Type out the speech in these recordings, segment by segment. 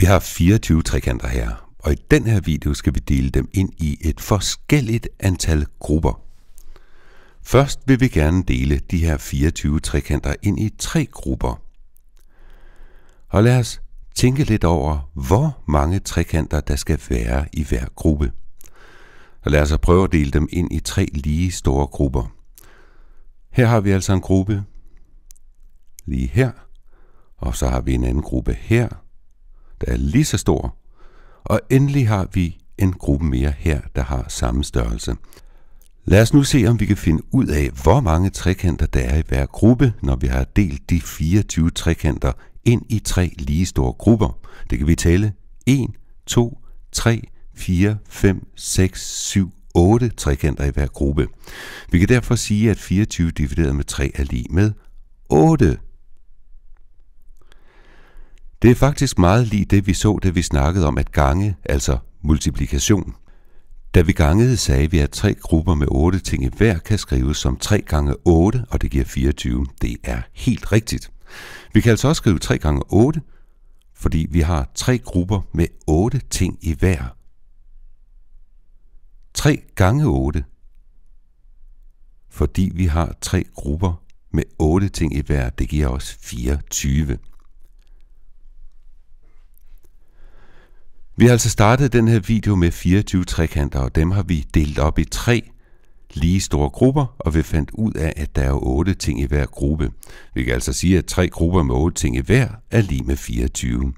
Vi har 24 trekanter her, og i den her video skal vi dele dem ind i et forskelligt antal grupper. Først vil vi gerne dele de her 24 trekanter ind i tre grupper. Og lad os tænke lidt over, hvor mange trekanter der skal være i hver gruppe. Og lad os prøve at dele dem ind i tre lige store grupper. Her har vi altså en gruppe lige her, og så har vi en anden gruppe her, der er lige så stor. Og endelig har vi en gruppe mere her, der har samme størrelse. Lad os nu se, om vi kan finde ud af, hvor mange trekanter der er i hver gruppe, når vi har delt de 24 trekanter ind i tre lige store grupper. Det kan vi tælle 1, 2, 3, 4, 5, 6, 7, 8 trekanter i hver gruppe. Vi kan derfor sige, at 24 divideret med 3 er lige med 8 det er faktisk meget lige det, vi så, da vi snakkede om at gange, altså multiplikation. Da vi gangede, sagde vi, at tre grupper med otte ting i hver kan skrives som 3 gange 8, og det giver 24. Det er helt rigtigt. Vi kan altså også skrive 3 gange 8, fordi vi har tre grupper med otte ting i hver. 3 gange 8, fordi vi har tre grupper med otte ting i hver, det giver os 24. Vi har altså startet den her video med 24 trekanter, og dem har vi delt op i tre lige store grupper, og vi fandt ud af, at der er otte ting i hver gruppe. Vi kan altså sige, at tre grupper med otte ting i hver er lige med 24.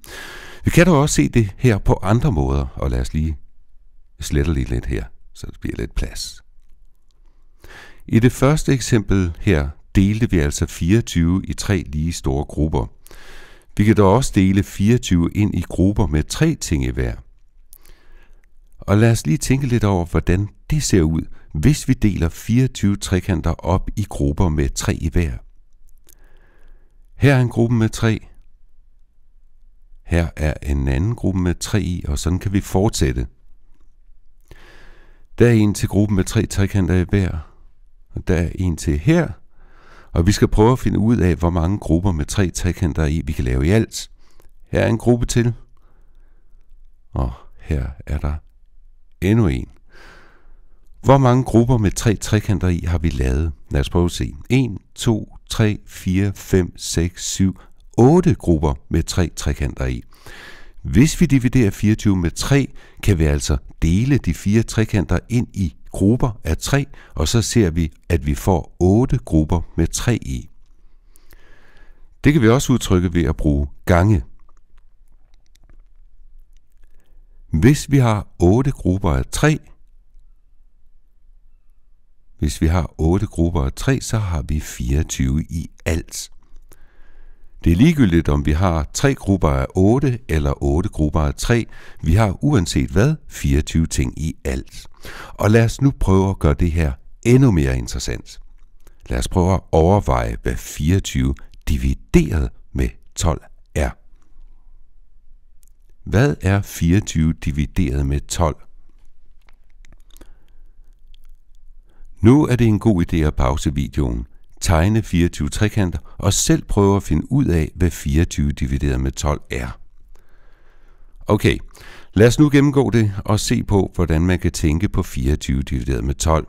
Vi kan dog også se det her på andre måder, og lad os lige slette lige lidt her, så der bliver lidt plads. I det første eksempel her delte vi altså 24 i tre lige store grupper. Vi kan dog også dele 24 ind i grupper med tre ting i hver. Og lad os lige tænke lidt over, hvordan det ser ud, hvis vi deler 24 trekanter op i grupper med tre i hver. Her er en gruppe med tre. Her er en anden gruppe med tre i, og sådan kan vi fortsætte. Der er en til gruppen med tre trekanter i hver, og der er en til her, og vi skal prøve at finde ud af, hvor mange grupper med tre trekanter i, vi kan lave i alt. Her er en gruppe til. Og her er der endnu en. Hvor mange grupper med tre trekanter i har vi lavet? Lad os prøve at se. 1, 2, 3, 4, 5, 6, 7, 8 grupper med tre trekanter i. Hvis vi dividerer 24 med 3, kan vi altså dele de fire trekanter ind i grupper af 3, og så ser vi, at vi får 8 grupper med 3 i. Det kan vi også udtrykke ved at bruge gange. Hvis vi har 8 grupper af 3, hvis vi har 8 grupper af 3, så har vi 24 i alt. Det er ligegyldigt, om vi har tre grupper af 8 eller 8 grupper af 3. Vi har uanset hvad 24 ting i alt. Og lad os nu prøve at gøre det her endnu mere interessant. Lad os prøve at overveje, hvad 24 divideret med 12 er. Hvad er 24 divideret med 12? Nu er det en god idé at pause videoen tegne 24 trekanter og selv prøve at finde ud af, hvad 24 divideret med 12 er. Okay, lad os nu gennemgå det og se på, hvordan man kan tænke på 24 divideret med 12.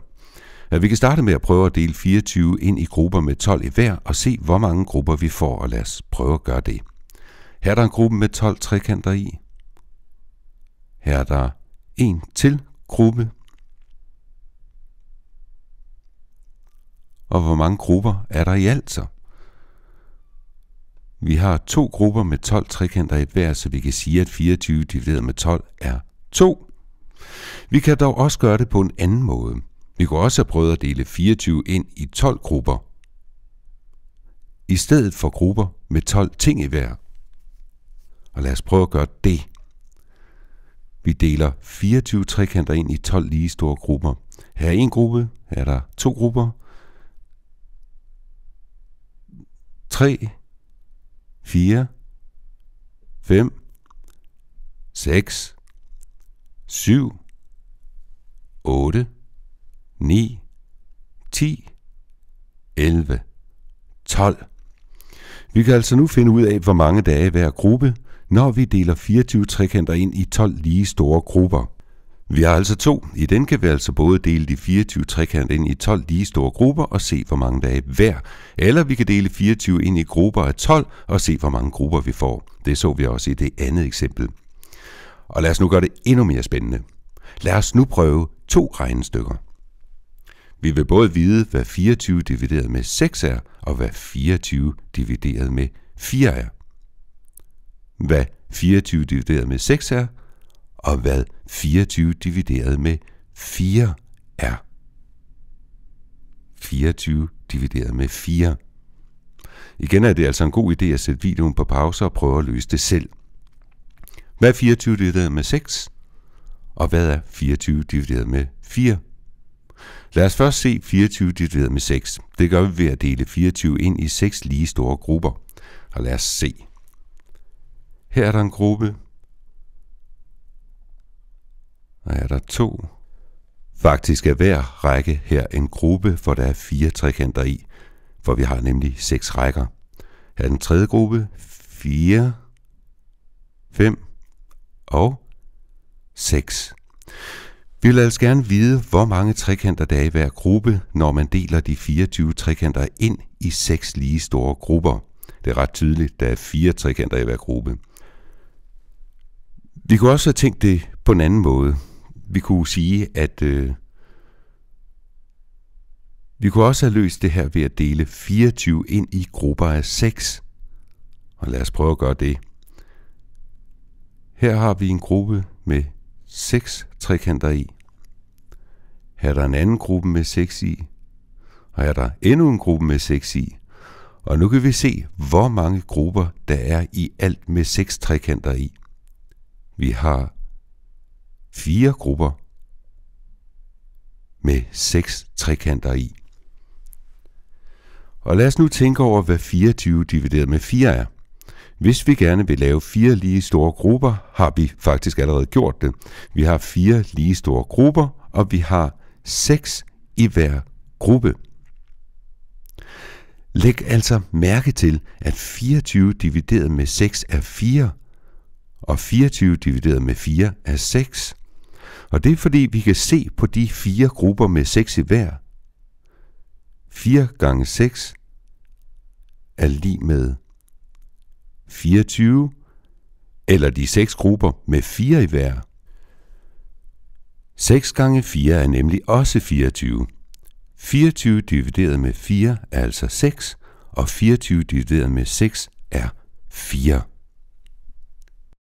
Vi kan starte med at prøve at dele 24 ind i grupper med 12 i hver og se, hvor mange grupper vi får, og lad os prøve at gøre det. Her er der en gruppe med 12 trekanter i. Her er der en til gruppe og hvor mange grupper er der i alt så? Vi har to grupper med 12 trekanter i hver, så vi kan sige, at 24 divideret med 12 er 2. Vi kan dog også gøre det på en anden måde. Vi kunne også have prøvet at dele 24 ind i 12 grupper. I stedet for grupper med 12 ting i hver. Og lad os prøve at gøre det. Vi deler 24 trekanter ind i 12 lige store grupper. Her er en gruppe, her er der to grupper, 3, 4, 5, 6, 7, 8, 9, 10, 11, 12. Vi kan altså nu finde ud af, hvor mange dage hver gruppe, når vi deler 24 trekanter ind i 12 lige store grupper. Vi har altså to. I den kan vi altså både dele de 24 trekant ind i 12 lige store grupper og se, hvor mange der er hver. Eller vi kan dele 24 ind i grupper af 12 og se, hvor mange grupper vi får. Det så vi også i det andet eksempel. Og lad os nu gøre det endnu mere spændende. Lad os nu prøve to regnestykker. Vi vil både vide, hvad 24 divideret med 6 er, og hvad 24 divideret med 4 er. Hvad 24 divideret med 6 er, og hvad 24 divideret med 4 er. 24 divideret med 4. Igen er det altså en god idé at sætte videoen på pause og prøve at løse det selv. Hvad er 24 divideret med 6? Og hvad er 24 divideret med 4? Lad os først se 24 divideret med 6. Det gør vi ved at dele 24 ind i 6 lige store grupper. Og lad os se. Her er der en gruppe, og er der to. Faktisk er hver række her en gruppe, for der er fire trekanter i, for vi har nemlig seks rækker. Her er den tredje gruppe 4, 5 og 6. Vi vil altså gerne vide, hvor mange trekanter der er i hver gruppe, når man deler de 24 trekanter ind i seks lige store grupper. Det er ret tydeligt, der er fire trekanter i hver gruppe. Vi kunne også have tænkt det på en anden måde. Vi kunne sige, at øh, vi kunne også have løst det her ved at dele 24 ind i grupper af 6. Og lad os prøve at gøre det. Her har vi en gruppe med 6 trekanter i. Her er der en anden gruppe med 6 i. Og her er der endnu en gruppe med 6 i. Og nu kan vi se, hvor mange grupper der er i alt med 6 trekanter i. Vi har fire grupper med seks trekanter i. Og lad os nu tænke over, hvad 24 divideret med 4 er. Hvis vi gerne vil lave fire lige store grupper, har vi faktisk allerede gjort det. Vi har fire lige store grupper, og vi har seks i hver gruppe. Læg altså mærke til, at 24 divideret med 6 er 4, og 24 divideret med 4 er 6. Og det er fordi, vi kan se på de fire grupper med 6 i hver. 4 gange 6 er lige med 24, eller de 6 grupper med 4 i hver. 6 gange 4 er nemlig også 24. 24 divideret med 4 er altså 6, og 24 divideret med 6 er 4.